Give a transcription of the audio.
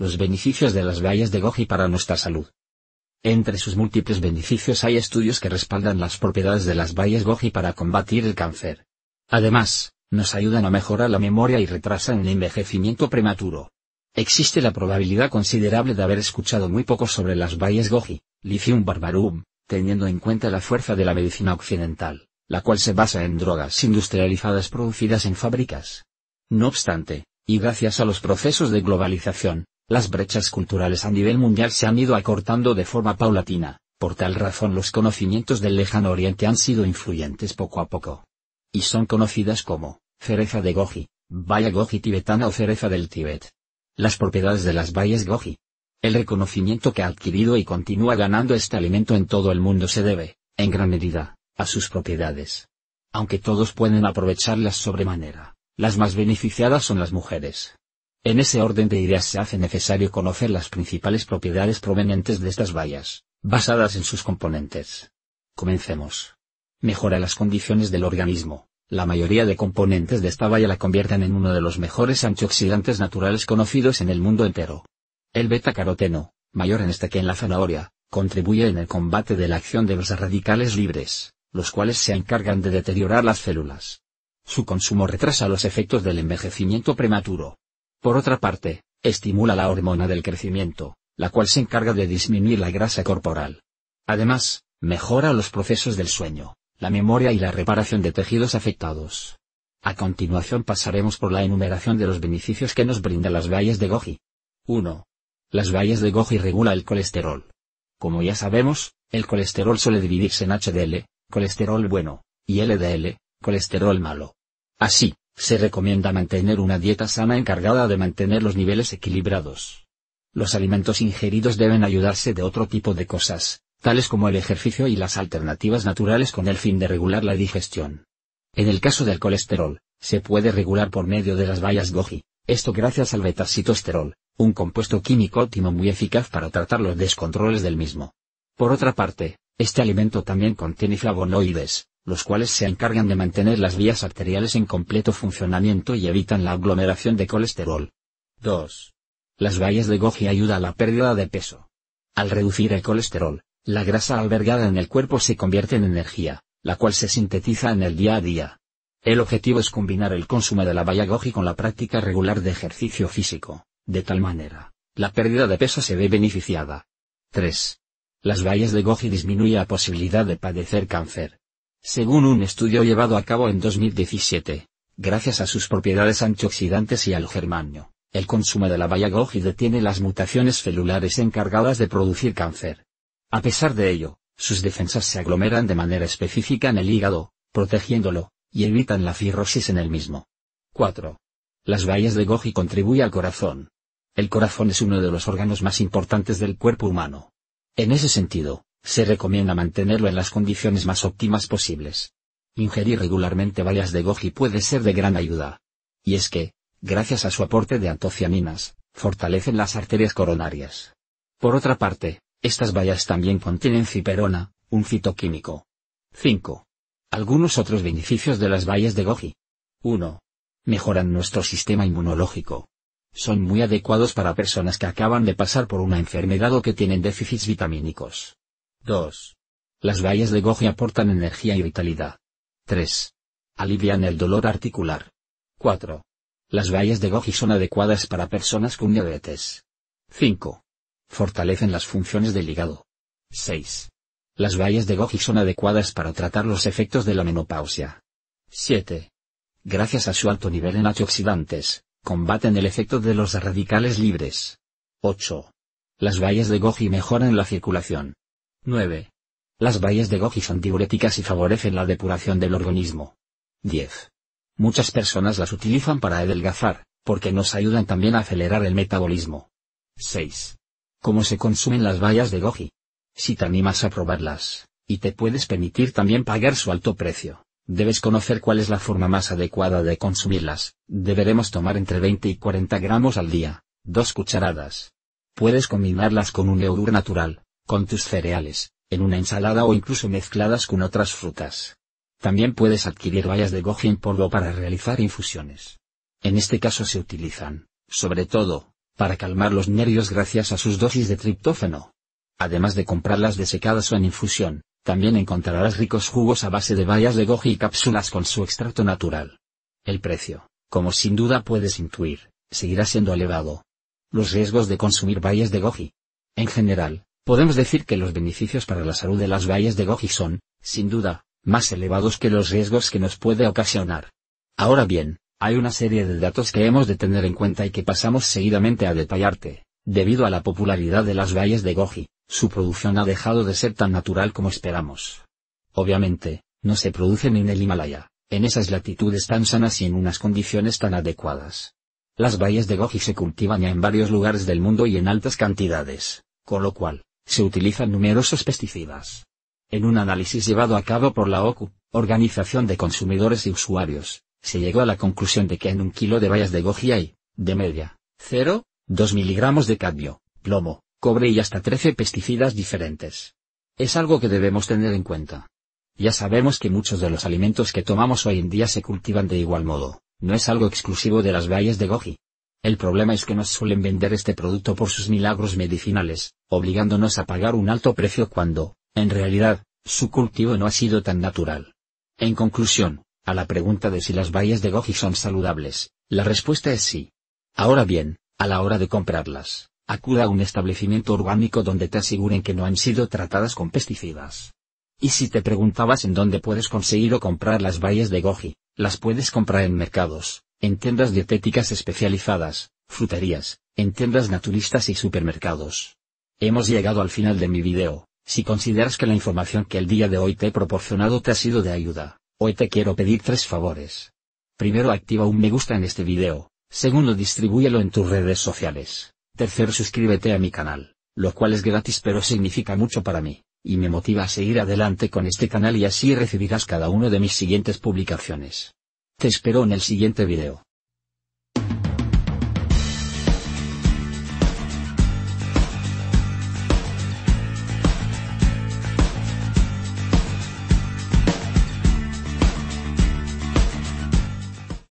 los beneficios de las bayas de goji para nuestra salud. Entre sus múltiples beneficios hay estudios que respaldan las propiedades de las bayas goji para combatir el cáncer. Además, nos ayudan a mejorar la memoria y retrasan el envejecimiento prematuro. Existe la probabilidad considerable de haber escuchado muy poco sobre las bayas goji, Lithium barbarum, teniendo en cuenta la fuerza de la medicina occidental, la cual se basa en drogas industrializadas producidas en fábricas. No obstante, y gracias a los procesos de globalización, las brechas culturales a nivel mundial se han ido acortando de forma paulatina, por tal razón los conocimientos del lejano oriente han sido influyentes poco a poco. Y son conocidas como, cereza de goji, baya goji tibetana o cereza del Tíbet. Las propiedades de las bayas goji. El reconocimiento que ha adquirido y continúa ganando este alimento en todo el mundo se debe, en gran medida, a sus propiedades. Aunque todos pueden aprovecharlas sobremanera, las más beneficiadas son las mujeres. En ese orden de ideas se hace necesario conocer las principales propiedades provenientes de estas bayas, basadas en sus componentes. Comencemos. Mejora las condiciones del organismo. La mayoría de componentes de esta valla la convierten en uno de los mejores antioxidantes naturales conocidos en el mundo entero. El beta-caroteno, mayor en este que en la zanahoria, contribuye en el combate de la acción de los radicales libres, los cuales se encargan de deteriorar las células. Su consumo retrasa los efectos del envejecimiento prematuro, por otra parte, estimula la hormona del crecimiento, la cual se encarga de disminuir la grasa corporal. Además, mejora los procesos del sueño, la memoria y la reparación de tejidos afectados. A continuación pasaremos por la enumeración de los beneficios que nos brinda las bayas de goji. 1. Las bayas de goji regula el colesterol. Como ya sabemos, el colesterol suele dividirse en HDL, colesterol bueno, y LDL, colesterol malo. Así, se recomienda mantener una dieta sana encargada de mantener los niveles equilibrados. Los alimentos ingeridos deben ayudarse de otro tipo de cosas, tales como el ejercicio y las alternativas naturales con el fin de regular la digestión. En el caso del colesterol, se puede regular por medio de las bayas goji esto gracias al betacitosterol, un compuesto químico óptimo muy eficaz para tratar los descontroles del mismo. Por otra parte, este alimento también contiene flavonoides, los cuales se encargan de mantener las vías arteriales en completo funcionamiento y evitan la aglomeración de colesterol. 2. Las vallas de goji ayuda a la pérdida de peso. Al reducir el colesterol, la grasa albergada en el cuerpo se convierte en energía, la cual se sintetiza en el día a día. El objetivo es combinar el consumo de la baya goji con la práctica regular de ejercicio físico, de tal manera, la pérdida de peso se ve beneficiada. 3. Las vallas de goji disminuye la posibilidad de padecer cáncer. Según un estudio llevado a cabo en 2017, gracias a sus propiedades antioxidantes y al germanio, el consumo de la baya goji detiene las mutaciones celulares encargadas de producir cáncer. A pesar de ello, sus defensas se aglomeran de manera específica en el hígado, protegiéndolo, y evitan la cirrosis en el mismo. 4. Las bayas de goji contribuyen al corazón. El corazón es uno de los órganos más importantes del cuerpo humano. En ese sentido, se recomienda mantenerlo en las condiciones más óptimas posibles. Ingerir regularmente bayas de goji puede ser de gran ayuda. Y es que, gracias a su aporte de antocianinas, fortalecen las arterias coronarias. Por otra parte, estas bayas también contienen ciperona, un fitoquímico. 5. Algunos otros beneficios de las bayas de goji. 1. Mejoran nuestro sistema inmunológico. Son muy adecuados para personas que acaban de pasar por una enfermedad o que tienen déficits vitamínicos. 2. Las bayas de goji aportan energía y vitalidad. 3. Alivian el dolor articular. 4. Las bayas de goji son adecuadas para personas con diabetes. 5. Fortalecen las funciones del hígado. 6. Las bayas de goji son adecuadas para tratar los efectos de la menopausia. 7. Gracias a su alto nivel en antioxidantes, combaten el efecto de los radicales libres. 8. Las bayas de goji mejoran la circulación. 9. Las bayas de goji son diuréticas y favorecen la depuración del organismo. 10. Muchas personas las utilizan para adelgazar, porque nos ayudan también a acelerar el metabolismo. 6. ¿Cómo se consumen las bayas de goji? Si te animas a probarlas, y te puedes permitir también pagar su alto precio, debes conocer cuál es la forma más adecuada de consumirlas. Deberemos tomar entre 20 y 40 gramos al día, dos cucharadas. Puedes combinarlas con un yogur natural, con tus cereales, en una ensalada o incluso mezcladas con otras frutas. También puedes adquirir bayas de goji en polvo para realizar infusiones. En este caso se utilizan, sobre todo, para calmar los nervios gracias a sus dosis de triptófano. Además de comprarlas desecadas o en infusión, también encontrarás ricos jugos a base de bayas de goji y cápsulas con su extracto natural. El precio, como sin duda puedes intuir, seguirá siendo elevado. Los riesgos de consumir bayas de goji. En general, podemos decir que los beneficios para la salud de las vallas de Goji son, sin duda, más elevados que los riesgos que nos puede ocasionar. Ahora bien, hay una serie de datos que hemos de tener en cuenta y que pasamos seguidamente a detallarte. Debido a la popularidad de las vallas de Goji, su producción ha dejado de ser tan natural como esperamos. Obviamente, no se producen en el Himalaya, en esas latitudes tan sanas y en unas condiciones tan adecuadas. Las vallas de Goji se cultivan ya en varios lugares del mundo y en altas cantidades, con lo cual, se utilizan numerosos pesticidas. En un análisis llevado a cabo por la OCU, Organización de Consumidores y Usuarios, se llegó a la conclusión de que en un kilo de bayas de goji hay, de media, 0, 2 miligramos de cadmio, plomo, cobre y hasta 13 pesticidas diferentes. Es algo que debemos tener en cuenta. Ya sabemos que muchos de los alimentos que tomamos hoy en día se cultivan de igual modo, no es algo exclusivo de las bayas de goji. El problema es que nos suelen vender este producto por sus milagros medicinales, obligándonos a pagar un alto precio cuando, en realidad, su cultivo no ha sido tan natural. En conclusión, a la pregunta de si las bayas de goji son saludables, la respuesta es sí. Ahora bien, a la hora de comprarlas, acuda a un establecimiento orgánico donde te aseguren que no han sido tratadas con pesticidas. Y si te preguntabas en dónde puedes conseguir o comprar las bayas de goji, las puedes comprar en mercados, en tiendas dietéticas especializadas, fruterías, en tiendas naturistas y supermercados. Hemos llegado al final de mi video, si consideras que la información que el día de hoy te he proporcionado te ha sido de ayuda, hoy te quiero pedir tres favores. Primero activa un me gusta en este video, segundo distribúyelo en tus redes sociales, tercero suscríbete a mi canal, lo cual es gratis pero significa mucho para mí, y me motiva a seguir adelante con este canal y así recibirás cada uno de mis siguientes publicaciones. Te espero en el siguiente video.